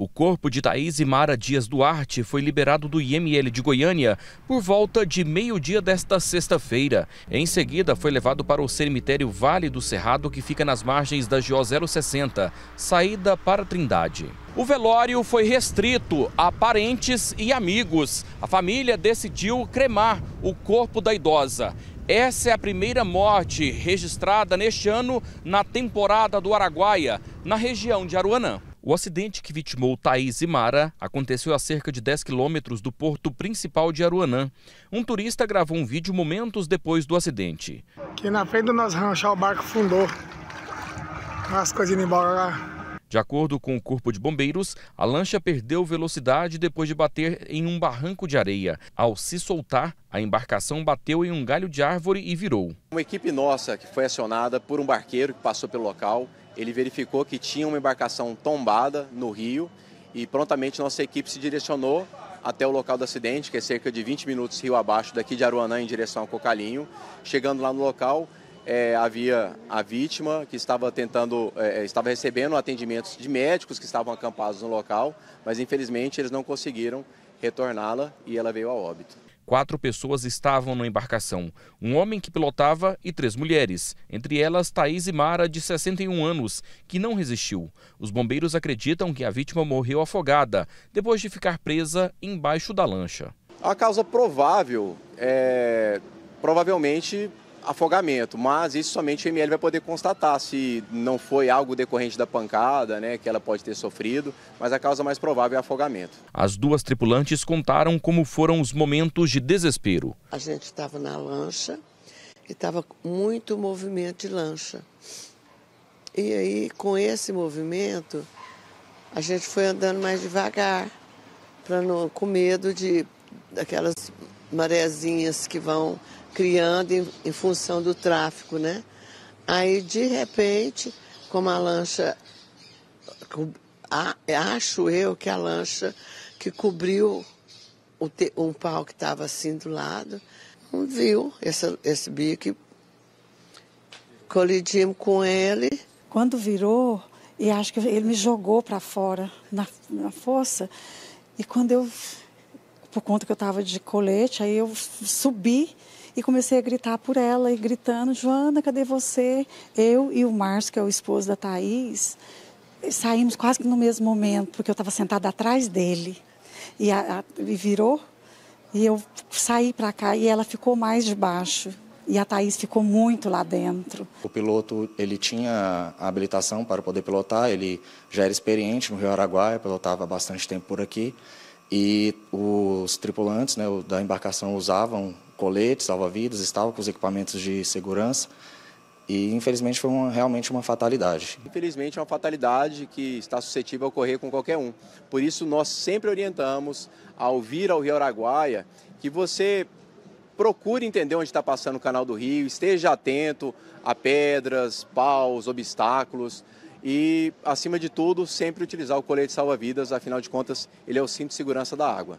O corpo de Thaís Mara Dias Duarte foi liberado do IML de Goiânia por volta de meio-dia desta sexta-feira. Em seguida, foi levado para o cemitério Vale do Cerrado, que fica nas margens da GO 060, saída para Trindade. O velório foi restrito a parentes e amigos. A família decidiu cremar o corpo da idosa. Essa é a primeira morte registrada neste ano na temporada do Araguaia, na região de Aruanã. O acidente que vitimou Thaís e Mara aconteceu a cerca de 10 quilômetros do porto principal de Aruanã. Um turista gravou um vídeo momentos depois do acidente. Aqui na frente do nosso rancho o barco fundou. As coisas indo embora lá. De acordo com o Corpo de Bombeiros, a lancha perdeu velocidade depois de bater em um barranco de areia. Ao se soltar, a embarcação bateu em um galho de árvore e virou. Uma equipe nossa que foi acionada por um barqueiro que passou pelo local, ele verificou que tinha uma embarcação tombada no rio e prontamente nossa equipe se direcionou até o local do acidente, que é cerca de 20 minutos rio abaixo daqui de Aruanã em direção ao Cocalinho. Chegando lá no local, é, havia a vítima que estava tentando, é, é, estava recebendo atendimentos de médicos que estavam acampados no local, mas infelizmente eles não conseguiram retorná-la e ela veio a óbito. Quatro pessoas estavam na embarcação: um homem que pilotava e três mulheres, entre elas Thaís Imara, de 61 anos, que não resistiu. Os bombeiros acreditam que a vítima morreu afogada depois de ficar presa embaixo da lancha. A causa provável é provavelmente afogamento, mas isso somente o ML vai poder constatar se não foi algo decorrente da pancada, né, que ela pode ter sofrido, mas a causa mais provável é afogamento. As duas tripulantes contaram como foram os momentos de desespero. A gente estava na lancha e estava muito movimento de lancha. E aí, com esse movimento, a gente foi andando mais devagar, para não com medo de daquelas marezinhas que vão criando em, em função do tráfego, né? Aí, de repente, como a lancha, acho eu que a lancha que cobriu o te, um pau que estava assim do lado, viu essa, esse bico colidimos com ele. Quando virou, e acho que ele me jogou para fora, na, na força, e quando eu por conta que eu estava de colete, aí eu subi e comecei a gritar por ela, e gritando, Joana, cadê você? Eu e o Márcio, que é o esposo da Thaís, saímos quase que no mesmo momento, porque eu estava sentada atrás dele. E, a, a, e virou, e eu saí para cá, e ela ficou mais debaixo E a Thaís ficou muito lá dentro. O piloto, ele tinha a habilitação para poder pilotar, ele já era experiente no Rio Araguaia, pilotava bastante tempo por aqui. E os tripulantes né, da embarcação usavam coletes, salva-vidas, estavam com os equipamentos de segurança. E infelizmente foi uma, realmente uma fatalidade. Infelizmente é uma fatalidade que está suscetível a ocorrer com qualquer um. Por isso nós sempre orientamos ao vir ao Rio Araguaia que você procure entender onde está passando o canal do rio, esteja atento a pedras, paus, obstáculos e, acima de tudo, sempre utilizar o colete salva-vidas, afinal de contas, ele é o cinto de segurança da água.